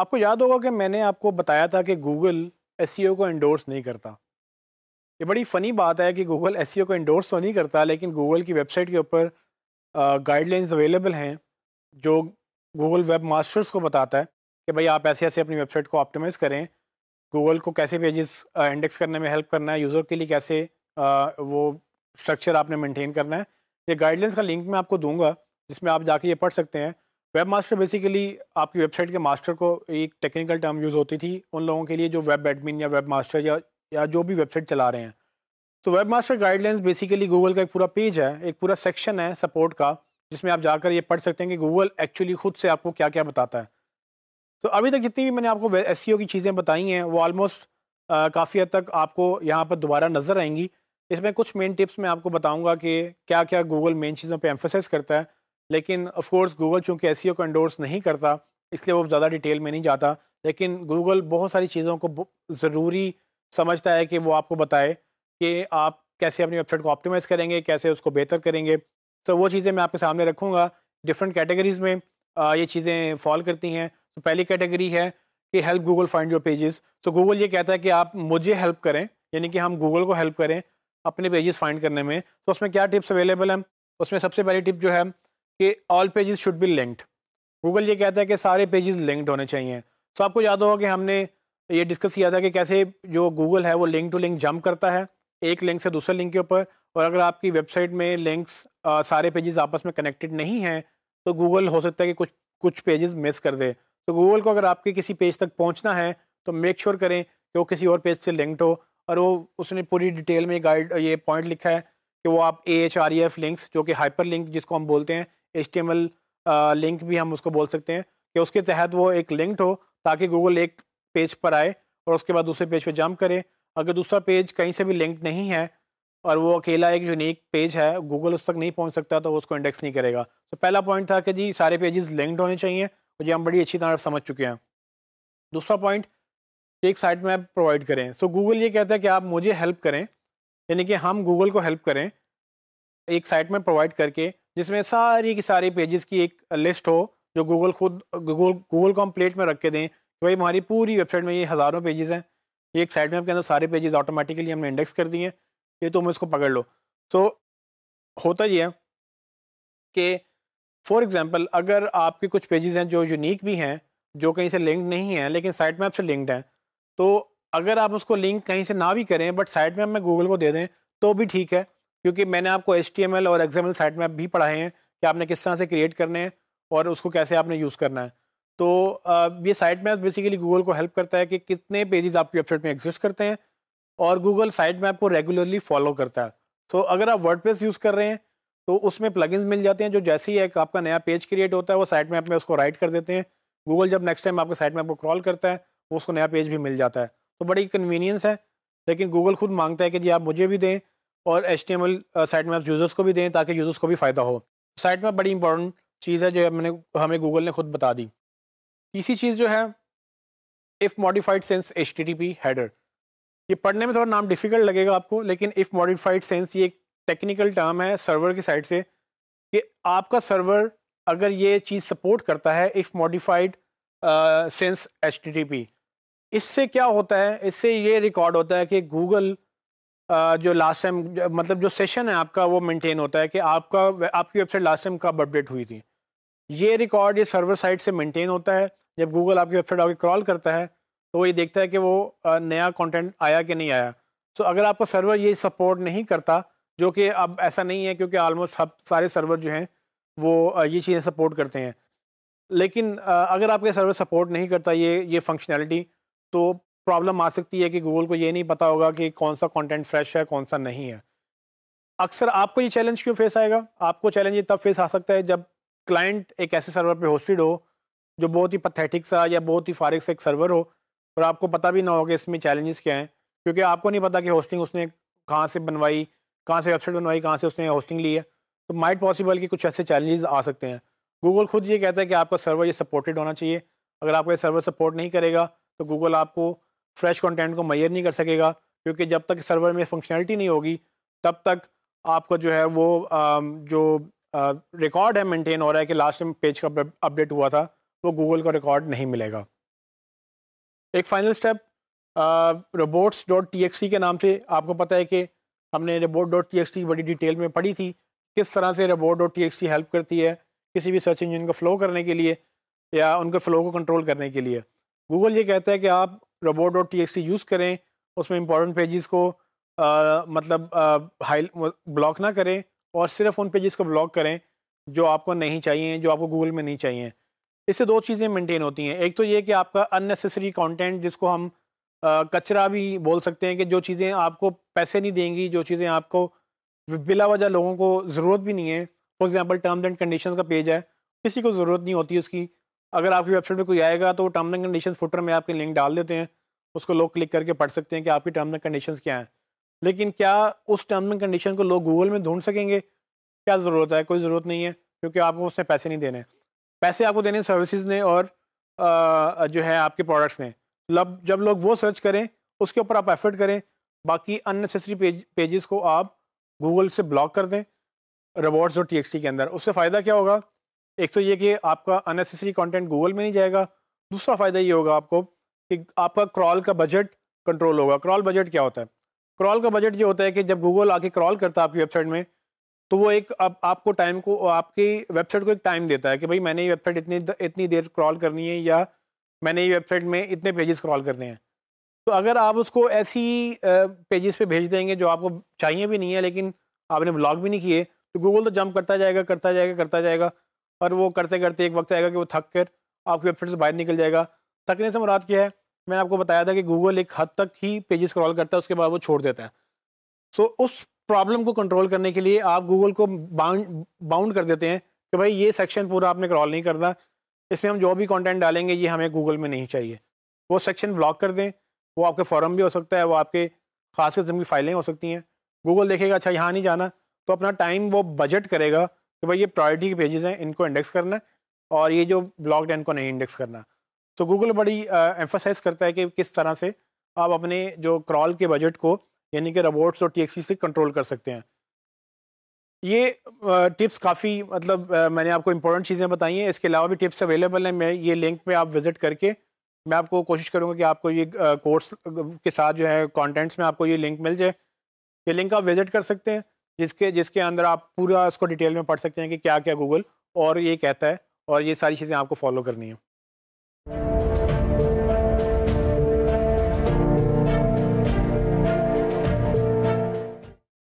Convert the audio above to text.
आपको याद होगा कि मैंने आपको बताया था कि गूगल एस e को इंडोर्स नहीं करता ये बड़ी फ़नी बात है कि गूगल एस e को इंडोर्स तो नहीं करता लेकिन गूगल की वेबसाइट के ऊपर गाइडलाइंस अवेलेबल हैं जो गूगल वेब मास्टर्स को बताता है कि भाई आप ऐसे ऐसे अपनी वेबसाइट को ऑप्टिमाइज़ करें गूगल को कैसे पेजेस इंडेक्स करने में हेल्प करना है यूज़र के लिए कैसे आ, वो स्ट्रक्चर आपने मेंटेन करना है ये गाइडलाइंस का लिंक मैं आपको दूंगा जिसमें आप जाके ये पढ़ सकते हैं वेब मास्टर बेसिकली आपकी वेबसाइट के मास्टर को एक टेक्निकल टर्म यूज़ होती थी उन लोगों के लिए जो वेब एडमिन या वेब मास्टर या या जो भी वेबसाइट चला रहे हैं तो web master guidelines basically Google का एक पूरा पेज है एक पूरा सेक्शन है सपोर्ट का जिसमें आप जाकर ये पढ़ सकते हैं कि गूगल एक्चुअली खुद से आपको क्या क्या बताता है तो अभी तक जितनी भी मैंने आपको एस e की चीज़ें बताई हैं वो ऑलमोस्ट काफ़ी हद तक आपको यहाँ पर दोबारा नज़र आएंगी इसमें कुछ मेन टिप्स मैं आपको बताऊँगा कि क्या क्या गूगल मेन चीज़ों पर एम्फोसाइज करता है लेकिन ऑफकोर्स गूगल चूँकि एस को एंडोर्स नहीं करता इसलिए वो ज़्यादा डिटेल में नहीं जाता लेकिन गूगल बहुत सारी चीज़ों को ज़रूरी समझता है कि वो आपको बताए कि आप कैसे अपनी वेबसाइट को ऑप्टिमाइज़ करेंगे कैसे उसको बेहतर करेंगे तो वो चीज़ें मैं आपके सामने रखूँगा डिफरेंट कैटेगरीज़ में आ, ये चीज़ें फॉल करती हैं तो पहली कैटेगरी है कि help Google find your pages तो गूगल ये कहता है कि आप मुझे हेल्प करें यानी कि हम गूगल को हेल्प करें अपने पेजेस फाइंड करने में तो उसमें क्या टिप्स अवेलेबल हैं उसमें सबसे पहली टिप जो है कि all pages should be linked Google ये कहता है कि सारे पेजेस लिंक्ड होने चाहिए सो आपको याद होगा कि हमने ये डिस्कस किया था कि कैसे जो गूगल है वो लिंक टू लिंक जंप करता है एक लिंक से दूसरे लिंक के ऊपर और अगर आपकी वेबसाइट में लिंक्स सारे पेजेस आपस में कनेक्टेड नहीं हैं तो गूगल हो सकता है कि कुछ कुछ पेजेस मिस कर दे तो गूगल को अगर आपके किसी पेज तक पहुंचना है तो मेक श्योर sure करें कि वो किसी और पेज से लिंक्ड हो और वो उसने पूरी डिटेल में गाइड ये पॉइंट लिखा है कि वो आप A H R E F links जो कि हाइपर लिंक जिसको हम बोलते हैं एच लिंक भी हम उसको बोल सकते हैं कि उसके तहत वो एक लिंक्ड हो ताकि गूगल एक पेज पर आए और उसके बाद दूसरे पेज पर जम्प करे अगर दूसरा पेज कहीं से भी लिंक नहीं है और वो अकेला एक यूनिक पेज है गूगल उस तक नहीं पहुंच सकता तो वो उसको इंडेक्स नहीं करेगा तो पहला पॉइंट था कि जी सारे पेजेस लिंक्ड होने चाहिए और ये हम बड़ी अच्छी तरह समझ चुके हैं दूसरा पॉइंट एक साइट मैप प्रोवाइड करें सो so, गूगल ये कहता है कि आप मुझे हेल्प करें यानी कि हम गूगल को हेल्प करें एक साइट में प्रोवाइड करके जिसमें सारी की सारी पेजेस की एक लिस्ट हो जो गूगल खुद गूगल गूगल को हम प्लेट में रख के दें कि भाई हमारी पूरी वेबसाइट में ये हज़ारों पेजेस हैं ये एक साइड में आपके अंदर सारे पेजेस ऑटोमेटिकली हमने इंडेक्स कर दिए ये तुम इसको पकड़ लो सो so, होता ये है कि फॉर एग्ज़ाम्पल अगर आपके कुछ पेजेस हैं जो यूनिक भी हैं जो कहीं से लिंक नहीं हैं लेकिन साइट में आपसे लिंक्ड हैं तो अगर आप उसको लिंक कहीं से ना भी करें बट साइट में हमें गूगल को दे दें तो भी ठीक है क्योंकि मैंने आपको एच और एक्जामल साइट मैप भी पढ़ाए हैं कि आपने किस तरह से क्रिएट करने हैं और उसको कैसे आपने यूज़ करना है तो ये साइट मैप बेसिकली गूगल को हेल्प करता है कि कितने पेजेस आपकी वेबसाइट में एग्जिस्ट करते हैं और गूगल साइट मैप को रेगुलरली फॉलो करता है सो so, अगर आप वर्ड यूज़ कर रहे हैं तो उसमें प्लगइन्स मिल जाते हैं जो जैसे ही एक आपका नया पेज क्रिएट होता है वो साइट मैप में उसको राइट कर देते हैं गूगल जब नेक्स्ट टाइम आपके साइट मैप को क्रॉल करता है उसको नया पेज भी मिल जाता है तो बड़ी कन्वीनियंस है लेकिन गूगल खुद मांगता है कि जी आप मुझे भी दें और H T M L site maps users को भी दें ताकि यूज़र्स को भी फ़ायदा हो साइट मैप बड़ी इंपॉर्टेंट चीज़ है जो मैंने हमें गूगल ने खुद बता दी तीसरी चीज़ जो है if modified since H T T P header ये पढ़ने में थोड़ा नाम डिफ़िकल्ट लगेगा आपको लेकिन इफ़ मॉडिफाइड सेंस ये एक टेक्निकल टर्म है सर्वर की साइड से कि आपका सर्वर अगर ये चीज़ सपोर्ट करता है इफ़ मॉडिफाइड सेंस एच इससे क्या होता है इससे ये रिकॉर्ड होता है कि गूगल जो लास्ट टाइम मतलब जो सेशन है आपका वो मेंटेन होता है कि आपका आपकी वेबसाइट लास्ट टाइम कब अपडेट हुई थी ये रिकॉर्ड ये सर्वर साइट से मेंटेन होता है जब गूगल आपकी वेबसाइट आगे क्रॉल करता है तो वो ये देखता है कि वो नया कंटेंट आया कि नहीं आया सो अगर आपका सर्वर ये सपोर्ट नहीं करता जो कि अब ऐसा नहीं है क्योंकि ऑलमोस्ट सब सारे सर्वर जो हैं वो ये चीज़ें सपोर्ट करते हैं लेकिन अगर आपके सर्वर सपोर्ट नहीं करता ये ये फंक्शनैलिटी तो प्रॉब्लम आ सकती है कि गूगल को ये नहीं पता होगा कि कौन सा कंटेंट फ्रेश है कौन सा नहीं है अक्सर आपको ये चैलेंज क्यों फेस आएगा आपको चैलेंज ये तब फेस आ सकता है जब क्लाइंट एक ऐसे सर्वर पर होस्टेड हो जो बहुत ही पथेटिक सा या बहुत ही फारिक सा एक सर्वर हो और आपको पता भी ना हो कि इसमें चैलेंजेस क्या हैं क्योंकि आपको नहीं पता कि होस्टिंग उसने कहाँ से बनवाई कहाँ से वेबसाइट बनवाई कहाँ से उसने होस्टिंग ली है तो माइट पॉसिबल कि कुछ ऐसे चैलेंजेस आ सकते हैं गूगल खुद ये कहता है कि आपका सर्वर ये सपोर्टेड होना चाहिए अगर आपका सर्वर सपोर्ट नहीं करेगा तो गूगल आपको फ्रेश कंटेंट को मैयर नहीं कर सकेगा क्योंकि जब तक सर्वर में फंक्शनैलिटी नहीं होगी तब तक आपका जो है वो जो रिकॉर्ड है मेंटेन हो रहा है कि लास्ट में पेज का अपडेट हुआ था वो गूगल का रिकॉर्ड नहीं मिलेगा एक final step robots dot T के नाम से आपको पता है कि हमने रोबोट डॉट टी बड़ी डिटेल में पढ़ी थी किस तरह से रोबोट डॉट टी हेल्प करती है किसी भी सर्च इंजन को फ्लो करने के लिए या उनके फ्लो को कंट्रोल करने के लिए गूगल ये कहता है कि आप रोबोट और टी यूज़ करें उसमें इंपॉर्टेंट पेजेस को आ, मतलब हाई ब्लॉक ना करें और सिर्फ उन पेजेस को ब्लॉक करें जो आपको नहीं चाहिए जो आपको गूगल में नहीं चाहिए इससे दो चीज़ें मेंटेन होती हैं एक तो ये कि आपका अननेसेसरी कंटेंट जिसको हम आ, कचरा भी बोल सकते हैं कि जो चीज़ें आपको पैसे नहीं देंगी जो चीज़ें आपको बिला वजह लोगों को ज़रूरत भी नहीं है for example terms and condition का पेज है किसी को ज़रूरत नहीं होती उसकी अगर आपकी वेबसाइट पर कोई आएगा तो टर्म एंड कंडीशन फुटर में आपके लिंक डाल देते हैं उसको लोग क्लिक करके पढ़ सकते हैं कि आपकी टर्म एंड कंडीशन क्या हैं लेकिन क्या उस टर्म एंड कंडीशन को लोग गूगल में ढूंढ सकेंगे क्या ज़रूरत है कोई ज़रूरत नहीं है क्योंकि आपको उसने पैसे नहीं देने पैसे आपको देने सर्विसेज ने और आ, जो है आपके प्रोडक्ट्स ने लब मतलब जब लोग वो सर्च करें उसके ऊपर आप एफर्ट करें बाकी अननेसेसरी पेज पेजेस को आप गूगल से ब्लॉक कर दें टी एक्स टी के अंदर उससे फ़ायदा क्या होगा एक तो ये कि आपका अननेसेसरी कंटेंट गूगल में नहीं जाएगा दूसरा फ़ायदा ये होगा आपको कि आपका क्रॉल का बजट कंट्रोल होगा क्रॉल बजट क्या होता है क्रॉल का बजट ये होता है कि जब गूगल आके क्रॉल करता है आपकी वेबसाइट में तो वो एक अब आपको टाइम को आपकी वेबसाइट को एक टाइम देता है कि भाई मैंने ये वेबसाइट इतनी इतनी देर क्रॉल करनी है या मैंने ये वेबसाइट में इतने पेजेस क्रॉल करने हैं तो अगर आप उसको ऐसी पेजेस पे भेज देंगे जो आपको चाहिए भी नहीं है लेकिन आपने ब्लॉग भी नहीं किए तो गूगल तो जंप करता जाएगा करता जाएगा करता जाएगा और वो करते करते एक वक्त आएगा कि वो थक कर आपकी वेबसाइट से बाहर निकल जाएगा थकने से मुराद क्या है मैंने आपको बताया था कि गूगल एक हद तक ही पेजेस क्रॉल करता है उसके बाद वो छोड़ देता है सो so, उस प्रॉब्लम को कंट्रोल करने के लिए आप गूगल को बाउंड बाउंड कर देते हैं कि भाई ये सेक्शन पूरा आपने क्रॉल नहीं करना इसमें हम जो भी कंटेंट डालेंगे ये हमें गूगल में नहीं चाहिए वो सेक्शन ब्लॉक कर दें वो आपके फॉरम भी हो सकता है वो आपके खास किस्म की फाइलें हो सकती हैं गूगल देखेगा अच्छा यहाँ नहीं जाना तो अपना टाइम वो बजट करेगा कि भाई ये प्रायोरिटी के पेजेस हैं इनको इंडेक्स करना है और ये जो ब्लॉग है इनको नहीं इंडेक्स करना तो गूगल बड़ी एम्फोसाइज करता है कि किस तरह से आप अपने जो क्रॉल के बजट को यानी कि रोबोट्स और टी से कंट्रोल कर सकते हैं ये टिप्स काफ़ी मतलब मैंने आपको इंपॉर्टेंट चीज़ें बताई हैं इसके अलावा भी टिप्स अवेलेबल हैं मैं ये लिंक पे आप विज़िट करके मैं आपको कोशिश करूँगा कि आपको ये कोर्स के साथ जो है कंटेंट्स में आपको ये लिंक मिल जाए ये लिंक आप विज़िट कर सकते हैं जिसके जिसके अंदर आप पूरा उसको डिटेल में पढ़ सकते हैं कि क्या क्या गूगल और ये कहता है और ये सारी चीज़ें आपको फॉलो करनी है